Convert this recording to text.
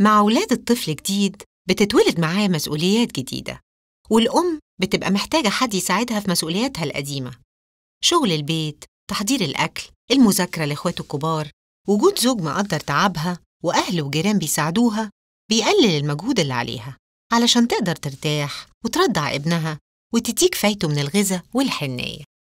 مع ولاد الطفل جديد بتتولد معاه مسؤوليات جديدة والأم بتبقى محتاجة حد يساعدها في مسؤولياتها القديمة شغل البيت تحضير الأكل المذاكرة لإخواته الكبار وجود زوج مقدر تعبها وأهل وجيران بيساعدوها بيقلل المجهود اللي عليها علشان تقدر ترتاح وترضع ابنها وتديك فايته من الغذاء والحنية